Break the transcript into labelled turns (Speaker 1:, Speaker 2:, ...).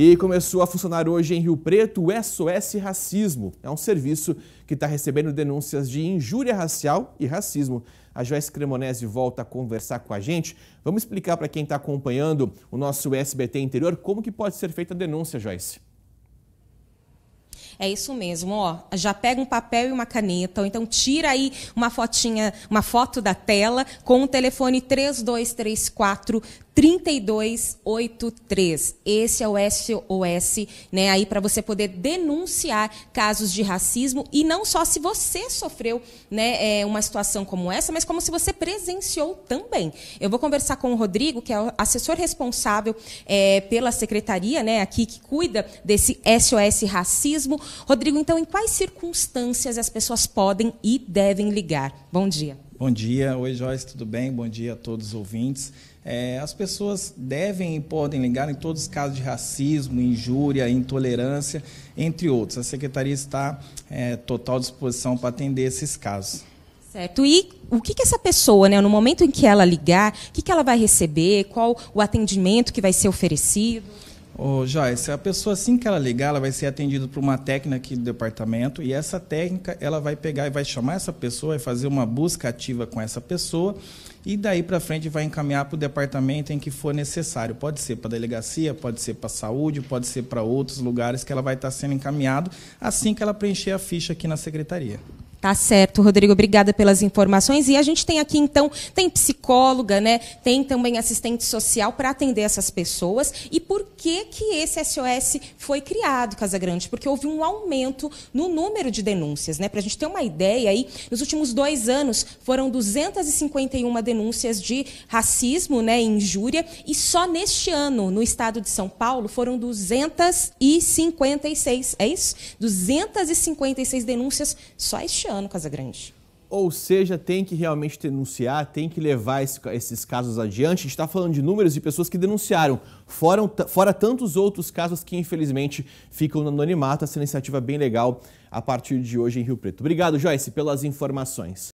Speaker 1: E começou a funcionar hoje em Rio Preto o SOS Racismo. É um serviço que está recebendo denúncias de injúria racial e racismo. A Joyce Cremonese volta a conversar com a gente. Vamos explicar para quem está acompanhando o nosso SBT interior como que pode ser feita a denúncia, Joyce.
Speaker 2: É isso mesmo, ó. Já pega um papel e uma caneta, ou então tira aí uma fotinha, uma foto da tela com o telefone 3234 3283. Esse é o SOS, né, aí para você poder denunciar casos de racismo e não só se você sofreu, né, é, uma situação como essa, mas como se você presenciou também. Eu vou conversar com o Rodrigo, que é o assessor responsável é, pela secretaria, né, aqui que cuida desse SOS racismo. Rodrigo, então, em quais circunstâncias as pessoas podem e devem ligar? Bom dia.
Speaker 3: Bom dia, oi Joyce, tudo bem? Bom dia a todos os ouvintes. É, as pessoas devem e podem ligar em todos os casos de racismo, injúria, intolerância, entre outros. A Secretaria está é, total
Speaker 2: disposição para
Speaker 3: atender esses casos.
Speaker 2: Certo. E o que, que essa pessoa, né, no momento em que ela ligar, o que, que ela vai receber, qual o atendimento que vai ser oferecido? Ô,
Speaker 3: Joyce, a pessoa assim que ela ligar, ela vai ser atendida por uma técnica aqui do departamento e essa técnica ela vai pegar e vai chamar essa pessoa, vai fazer uma busca ativa com essa pessoa e daí para frente vai encaminhar para o departamento em que for necessário. Pode ser para a delegacia, pode ser para a saúde, pode ser para outros lugares que ela vai estar tá sendo encaminhado assim que ela preencher a ficha aqui na secretaria.
Speaker 2: Tá certo, Rodrigo, obrigada pelas informações. E a gente tem aqui, então, tem psicóloga, né? Tem também assistente social para atender essas pessoas. E por que, que esse SOS foi criado, Casagrande? Porque houve um aumento no número de denúncias, né? Para a gente ter uma ideia aí, nos últimos dois anos foram 251 denúncias de racismo, né? Injúria. E só neste ano, no estado de São Paulo, foram 256. É isso? 256 denúncias só este ano ano, Casa Grande.
Speaker 1: Ou seja, tem que realmente denunciar, tem que levar esse, esses casos adiante. A gente está falando de números de pessoas que denunciaram, fora, fora tantos outros casos que infelizmente ficam no anonimato. Essa iniciativa é bem legal a partir de hoje em Rio Preto. Obrigado, Joyce, pelas informações.